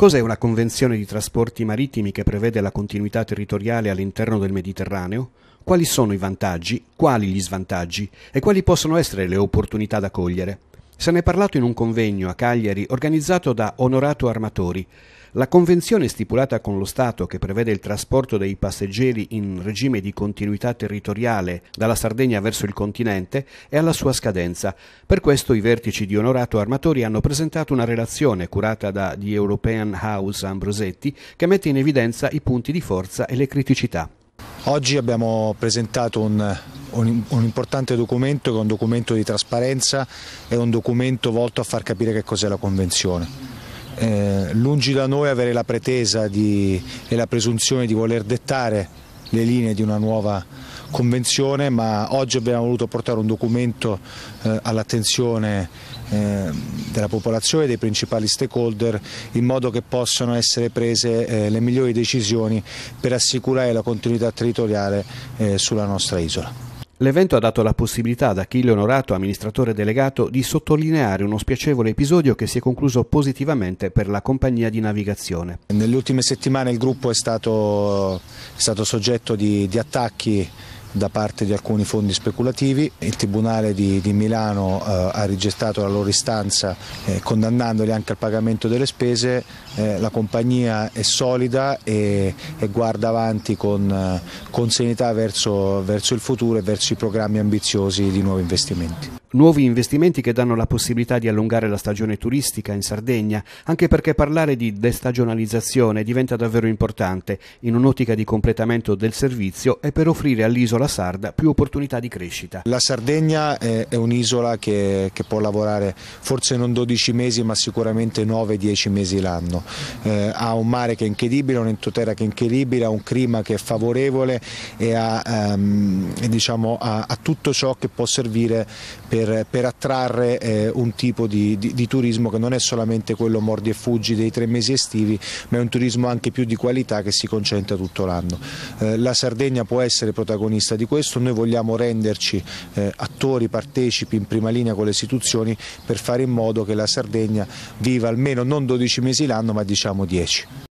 Cos'è una convenzione di trasporti marittimi che prevede la continuità territoriale all'interno del Mediterraneo? Quali sono i vantaggi, quali gli svantaggi e quali possono essere le opportunità da cogliere? Se ne è parlato in un convegno a Cagliari organizzato da Onorato Armatori. La convenzione stipulata con lo Stato che prevede il trasporto dei passeggeri in regime di continuità territoriale dalla Sardegna verso il continente è alla sua scadenza. Per questo i vertici di Onorato Armatori hanno presentato una relazione curata da The European House Ambrosetti che mette in evidenza i punti di forza e le criticità. Oggi abbiamo presentato un un, un, importante documento che è un documento di trasparenza, è un documento volto a far capire che cos'è la Convenzione. Eh, lungi da noi avere la pretesa di, e la presunzione di voler dettare le linee di una nuova Convenzione, ma oggi abbiamo voluto portare un documento eh, all'attenzione eh, della popolazione e dei principali stakeholder in modo che possano essere prese eh, le migliori decisioni per assicurare la continuità territoriale eh, sulla nostra isola. L'evento ha dato la possibilità ad Achille Onorato, amministratore delegato, di sottolineare uno spiacevole episodio che si è concluso positivamente per la compagnia di navigazione. Nelle ultime settimane il gruppo è stato, è stato soggetto di, di attacchi da parte di alcuni fondi speculativi. Il Tribunale di, di Milano eh, ha rigettato la loro istanza eh, condannandoli anche al pagamento delle spese. Eh, la compagnia è solida e, e guarda avanti con, eh, con serenità verso, verso il futuro e verso i programmi ambiziosi di nuovi investimenti. Nuovi investimenti che danno la possibilità di allungare la stagione turistica in Sardegna, anche perché parlare di destagionalizzazione diventa davvero importante in un'ottica di completamento del servizio e per offrire all'isola sarda più opportunità di crescita. La Sardegna è, un'isola che, che, può lavorare forse non 12 mesi ma sicuramente 9-10 mesi l'anno. Eh, ha un mare che è incredibile, un'entoterra che è incredibile, ha un clima che è favorevole e ha, ehm, diciamo, ha, ha tutto ciò che può servire per per, per attrarre eh, un tipo di, di, di, turismo che non è solamente quello mordi e fuggi dei tre mesi estivi, ma è un turismo anche più di qualità che si concentra tutto l'anno. Eh, la Sardegna può essere protagonista di questo, noi vogliamo renderci eh, attori, partecipi in prima linea con le istituzioni per fare in modo che la Sardegna viva almeno non 12 mesi l'anno ma diciamo 10.